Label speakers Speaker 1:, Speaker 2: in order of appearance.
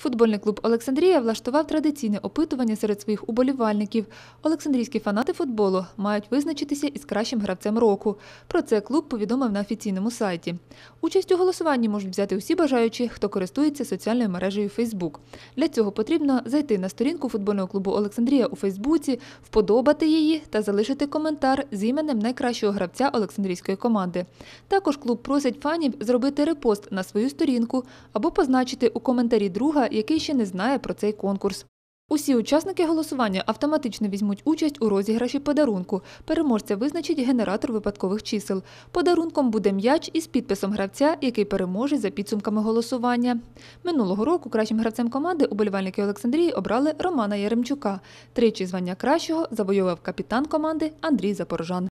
Speaker 1: Футбольний клуб Олександрія влаштував традиційне опитування серед своїх уболівальників. Олександрійські фанати футболу мають визначитися із кращим гравцем року. Про це клуб повідомив на офіційному сайті. Участь у голосуванні можуть взяти усі бажаючі, хто користується соціальною мережею Фейсбук. Для цього потрібно зайти на сторінку футбольного клубу Олександрія у Фейсбуці, вподобати її та залишити коментар з іменем найкращого гравця Олександрійської команди. Також клуб просить фанів зробити репост на свою сторінку або позначити у коментарі друга який ще не знає про цей конкурс. Усі учасники голосування автоматично візьмуть участь у розіграші подарунку. Переможця визначить генератор випадкових чисел. Подарунком буде м'яч із підписом гравця, який переможе за підсумками голосування. Минулого року кращим гравцем команди уболівальники Олександрії обрали Романа Яремчука. Тричі звання кращого завойовав капітан команди Андрій Запорожан.